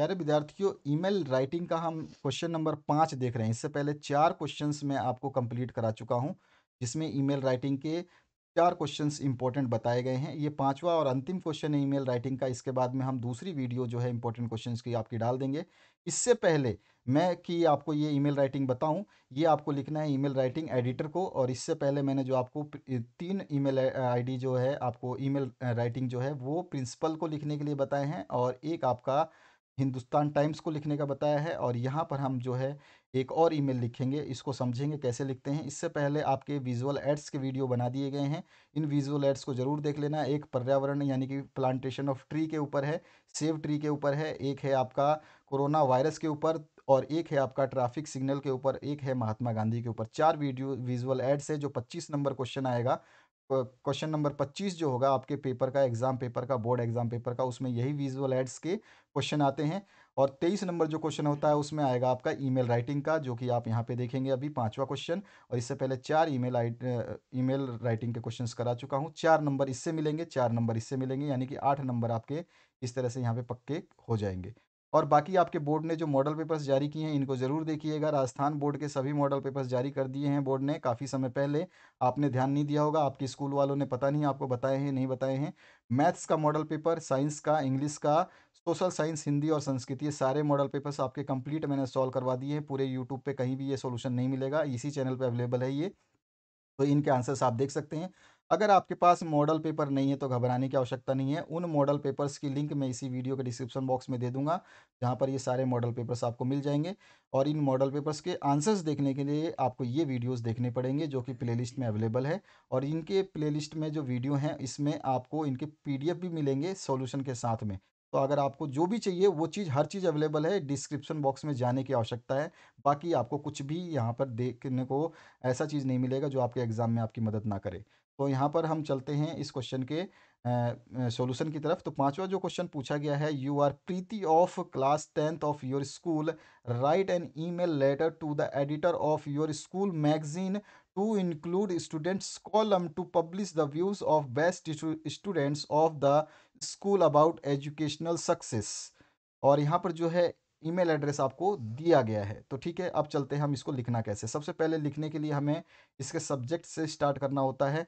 प्यारे विद्यार्थियों email writing का हम क्वेश्चन नंबर पाँच देख रहे हैं इससे पहले चार क्वेश्चंस मैं आपको कंप्लीट करा चुका हूँ जिसमें ईमेल राइटिंग के चार क्वेश्चंस इंपॉर्टेंट बताए गए हैं ये पांचवा और अंतिम क्वेश्चन है ईमेल राइटिंग का इसके बाद में हम दूसरी वीडियो जो है इंपॉर्टेंट क्वेश्चन की आपकी डाल देंगे इससे पहले मैं कि आपको ये ईमेल राइटिंग बताऊं ये आपको लिखना है ईमेल राइटिंग एडिटर को और इससे पहले मैंने जो आपको तीन ईमेल आईडी जो है आपको ईमेल राइटिंग जो है वो प्रिंसिपल को लिखने के लिए बताए हैं और एक आपका हिंदुस्तान टाइम्स को लिखने का बताया है और यहाँ पर हम जो है एक और ईमेल लिखेंगे इसको समझेंगे कैसे लिखते हैं इससे पहले आपके विजुअल एड्स के वीडियो बना दिए गए हैं इन विजुअल एड्स को ज़रूर देख लेना एक पर्यावरण यानी कि प्लांटेशन ऑफ ट्री के ऊपर है सेव ट्री के ऊपर है एक है आपका कोरोना वायरस के ऊपर और एक है आपका ट्रैफिक सिग्नल के ऊपर एक है महात्मा गांधी के ऊपर चार वीडियो विजुअल एड्स है जो पच्चीस नंबर क्वेश्चन आएगा क्वेश्चन नंबर 25 जो होगा आपके पेपर का एग्जाम पेपर का बोर्ड एग्जाम पेपर का उसमें यही विजुअल एड्स के क्वेश्चन आते हैं और 23 नंबर जो क्वेश्चन होता है उसमें आएगा आपका ईमेल राइटिंग का जो कि आप यहाँ पे देखेंगे अभी पांचवा क्वेश्चन और इससे पहले चार ईमेल ईमेल राइटिंग के क्वेश्चन करा चुका हूँ चार नंबर इससे मिलेंगे चार नंबर इससे मिलेंगे यानी कि आठ नंबर आपके इस तरह से यहाँ पे पक्के हो जाएंगे और बाकी आपके बोर्ड ने जो मॉडल पेपर्स जारी किए हैं इनको ज़रूर देखिएगा राजस्थान बोर्ड के सभी मॉडल पेपर्स जारी कर दिए हैं बोर्ड ने काफ़ी समय पहले आपने ध्यान नहीं दिया होगा आपके स्कूल वालों ने पता नहीं आपको बताए हैं नहीं बताए हैं मैथ्स का मॉडल पेपर साइंस का इंग्लिश का सोशल साइंस हिंदी और संस्कृत ये सारे मॉडल पेपर्स आपके कंप्लीट मैंने सॉल्व करवा दिए हैं पूरे यूट्यूब पर कहीं भी ये सोल्यूशन नहीं मिलेगा इसी चैनल पर अवेलेबल है ये तो इनके आंसर्स आप देख सकते हैं अगर आपके पास मॉडल पेपर नहीं है तो घबराने की आवश्यकता नहीं है उन मॉडल पेपर्स की लिंक मैं इसी वीडियो के डिस्क्रिप्शन बॉक्स में दे दूंगा जहां पर ये सारे मॉडल पेपर्स आपको मिल जाएंगे और इन मॉडल पेपर्स के आंसर्स देखने के लिए आपको ये वीडियोस देखने पड़ेंगे जो कि प्लेलिस्ट में अवेलेबल है और इनके प्ले में जो वीडियो हैं इसमें आपको इनके पी भी मिलेंगे सोल्यूशन के साथ में तो अगर आपको जो भी चाहिए वो चीज़ हर चीज़ अवेलेबल है डिस्क्रिप्शन बॉक्स में जाने की आवश्यकता है बाकी आपको कुछ भी यहाँ पर देखने को ऐसा चीज़ नहीं मिलेगा जो आपके एग्ज़ाम में आपकी मदद ना करे तो यहाँ पर हम चलते हैं इस क्वेश्चन के सॉल्यूशन की तरफ तो पांचवा जो क्वेश्चन पूछा गया है you are Preeti of class tenth of your school write an email letter to the editor of your school magazine to include students column to publish the views of best students of the school about educational success और यहाँ पर जो है email address आपको दिया गया है तो ठीक है अब चलते हैं हम इसको लिखना कैसे सबसे पहले लिखने के लिए हमें इसके सब्जेक्ट से स्टार्ट करना होता है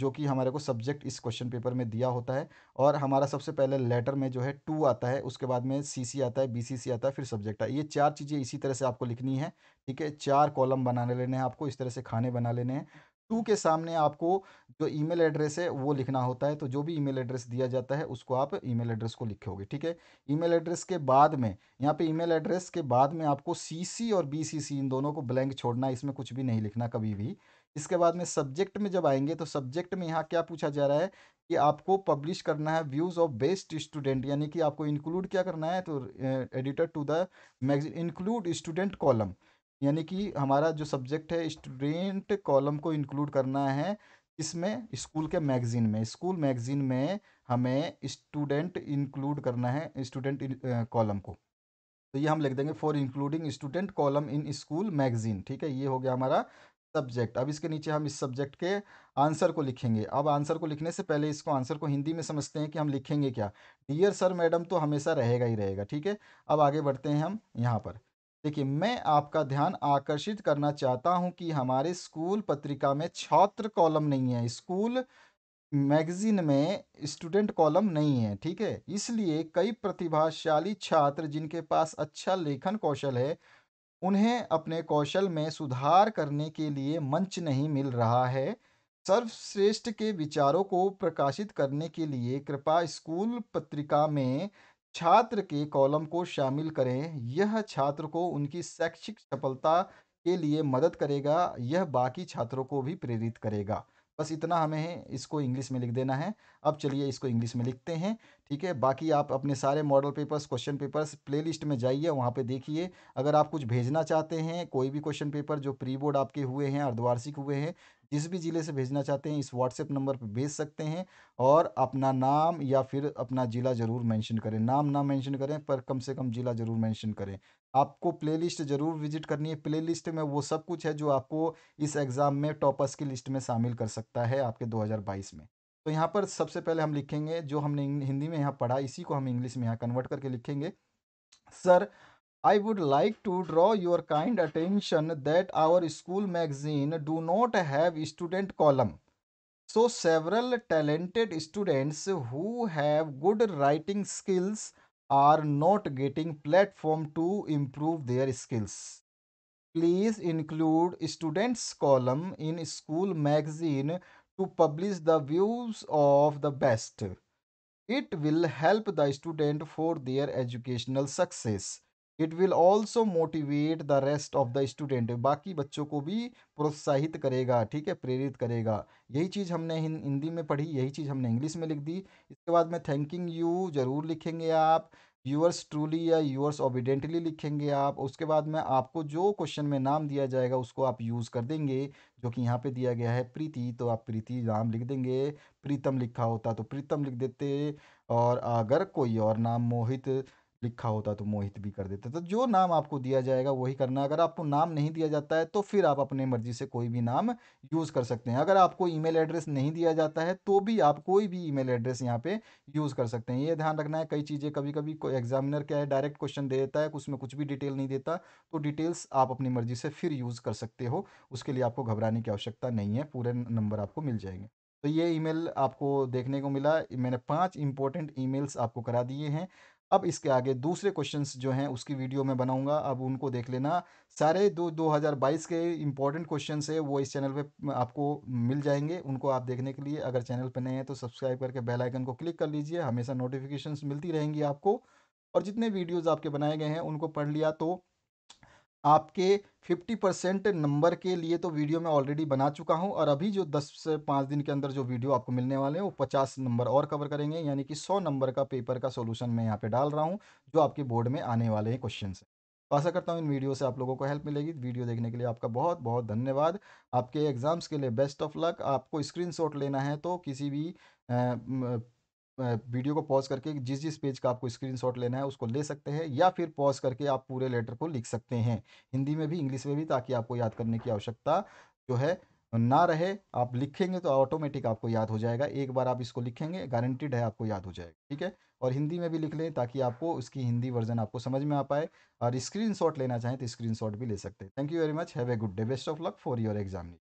जो कि हमारे को सब्जेक्ट इस क्वेश्चन पेपर में दिया होता है और हमारा सबसे पहले लेटर में जो है टू आता है उसके बाद में सी सी आता है बी सी सी आता है फिर सब्जेक्ट आता है ये चार चीज़ें इसी तरह से आपको लिखनी है ठीक है चार कॉलम बना लेने हैं आपको इस तरह से खाने बना लेने हैं टू के सामने आपको जो ईमेल एड्रेस है वो लिखना होता है तो जो भी ईमेल एड्रेस दिया जाता है उसको आप ईमेल एड्रेस को लिखोगे ठीक है ईमेल एड्रेस के बाद में यहाँ पे ईमेल एड्रेस के बाद में आपको सीसी और बीसीसी इन दोनों को ब्लैंक छोड़ना इसमें कुछ भी नहीं लिखना कभी भी इसके बाद में सब्जेक्ट में जब आएंगे तो सब्जेक्ट में यहाँ क्या पूछा जा रहा है कि आपको पब्लिश करना है व्यूज़ ऑफ बेस्ट स्टूडेंट यानी कि आपको इंक्लूड क्या करना है तो editor to the magazine include student column यानी कि हमारा जो सब्जेक्ट है स्टूडेंट कॉलम को इंक्लूड करना है इसमें स्कूल के मैगज़ीन में स्कूल मैगज़ीन में हमें स्टूडेंट इंक्लूड करना है स्टूडेंट कॉलम को तो ये हम लिख देंगे for including student column in school magazine ठीक है ये हो गया हमारा सब्जेक्ट अब इसके नीचे हम इस सब्जेक्ट के आंसर को लिखेंगे अब आंसर को लिखने से पहले इसको आंसर को हिंदी में समझते हैं कि हम लिखेंगे क्या डियर सर मैडम तो हमेशा रहेगा ही रहेगा ठीक है अब आगे बढ़ते हैं हम यहाँ पर देखिए मैं आपका ध्यान आकर्षित करना चाहता हूं कि हमारे स्कूल पत्रिका में छात्र कॉलम नहीं है स्कूल मैगजीन में स्टूडेंट कॉलम नहीं है ठीक है इसलिए कई प्रतिभाशाली छात्र जिनके पास अच्छा लेखन कौशल है उन्हें अपने कौशल में सुधार करने के लिए मंच नहीं मिल रहा है सर्वश्रेष्ठ के विचारों को प्रकाशित करने के लिए कृपा स्कूल पत्रिका में छात्र के कॉलम को शामिल करें यह छात्र को उनकी शैक्षिक सफलता के लिए मदद करेगा यह बाकी छात्रों को भी प्रेरित करेगा बस इतना हमें इसको इंग्लिश में लिख देना है अब चलिए इसको इंग्लिश में लिखते हैं ठीक है बाकी आप अपने सारे model papers question papers playlist में जाइए वहाँ पे देखिए अगर आप कुछ भेजना चाहते हैं कोई भी क्वेश्चन पेपर जो प्री बोर्ड आपके हुए हैं अर्धवार्षिक हुए हैं जिस भी ज़िले से भेजना चाहते हैं इस व्हाट्सएप नंबर पर भेज सकते हैं और अपना नाम या फिर अपना ज़िला ज़रूर मेंशन करें नाम ना मेंशन करें पर कम से कम ज़िला ज़रूर मेंशन करें आपको प्लेलिस्ट ज़रूर विजिट करनी है प्लेलिस्ट में वो सब कुछ है जो आपको इस एग्ज़ाम में टॉपर्स की लिस्ट में शामिल कर सकता है आपके 2022 में तो यहाँ पर सबसे पहले हम लिखेंगे जो हमने हिंदी में यहाँ पढ़ा इसी को हम इंग्लिश में यहाँ कन्वर्ट करके लिखेंगे sir I would like to draw your kind attention that our school magazine do not have student column. So several talented students who have good writing skills are not getting platform to improve their skills. Please include students column in school magazine to publish the views of the best. It will help the student for their educational success it will also motivate the rest of the student बाकी बच्चों को भी प्रोत्साहित करेगा ठीक है प्रेरित करेगा यही चीज़ हमने हिंदी में पढ़ी यही चीज़ हमने इंग्लिश में लिख दी इसके बाद में थैंकिंग यू ज़रूर लिखेंगे आप यूअर्स ट्रूली या यूअर्स ओबिडेंटली लिखेंगे आप उसके बाद में आपको जो क्वेश्चन में नाम दिया जाएगा उसको आप यूज़ कर देंगे जो कि यहाँ पे दिया गया है प्रीति तो आप प्रीति नाम लिख देंगे प्रीतम लिखा होता तो प्रीतम लिख देते और अगर कोई और नाम मोहित लिखा होता तो मोहित भी कर देते तो जो नाम आपको दिया जाएगा वही करना अगर आपको नाम नहीं दिया जाता है तो फिर आप अपने मर्जी से कोई भी नाम यूज़ कर सकते हैं अगर आपको ईमेल एड्रेस नहीं दिया जाता है तो भी आप कोई भी ईमेल एड्रेस यहाँ पे यूज़ कर सकते हैं ये ध्यान रखना है कई चीज़ें कभी कभी कोई एग्जामिनर क्या है डायरेक्ट क्वेश्चन दे देता है उसमें कुछ भी डिटेल नहीं देता तो डिटेल्स आप अपनी मर्जी से फिर यूज़ कर सकते हो उसके लिए आपको घबराने की आवश्यकता नहीं है पूरे नंबर आपको मिल जाएंगे तो ये ईमेल आपको देखने को मिला मैंने पांच इंपॉर्टेंट ईमेल्स आपको करा दिए हैं अब इसके आगे दूसरे क्वेश्चंस जो हैं उसकी वीडियो में बनाऊंगा अब उनको देख लेना सारे दो 2022 के इंपॉर्टेंट क्वेश्चंस है वो इस चैनल पे आपको मिल जाएंगे उनको आप देखने के लिए अगर चैनल पे नए हैं तो सब्सक्राइब करके बेल आइकन को क्लिक कर लीजिए हमेशा नोटिफिकेशंस मिलती रहेंगी आपको और जितने वीडियोज़ आपके बनाए गए हैं उनको पढ़ लिया तो आपके फिफ्टी परसेंट नंबर के लिए तो वीडियो मैं ऑलरेडी बना चुका हूं और अभी जो दस से पाँच दिन के अंदर जो वीडियो आपको मिलने वाले हैं वो पचास नंबर और कवर करेंगे यानी कि सौ नंबर का पेपर का सॉल्यूशन मैं यहाँ पे डाल रहा हूँ जो आपके बोर्ड में आने वाले हैं क्वेश्चन से तो आशा करता हूँ इन वीडियो से आप लोगों को हेल्प मिलेगी वीडियो देखने के लिए आपका बहुत बहुत धन्यवाद आपके एग्ज़ाम्स के लिए बेस्ट ऑफ लक आपको स्क्रीन लेना है तो किसी भी वीडियो को पॉज करके जिस जिस पेज का आपको स्क्रीनशॉट लेना है उसको ले सकते हैं या फिर पॉज करके आप पूरे लेटर को लिख सकते हैं हिंदी में भी इंग्लिश में भी ताकि आपको याद करने की आवश्यकता जो है ना रहे आप लिखेंगे तो ऑटोमेटिक आपको याद हो जाएगा एक बार आप इसको लिखेंगे गारंटीड है आपको याद हो जाएगा ठीक है और हिंदी में भी लिख लें ताकि आपको उसकी हिंदी वर्जन आपको समझ में आ पाए और स्क्रीनशॉट लेना चाहें तो स्क्रीनशॉट भी ले सकते हैं thank you very much have a good day best of luck for your examination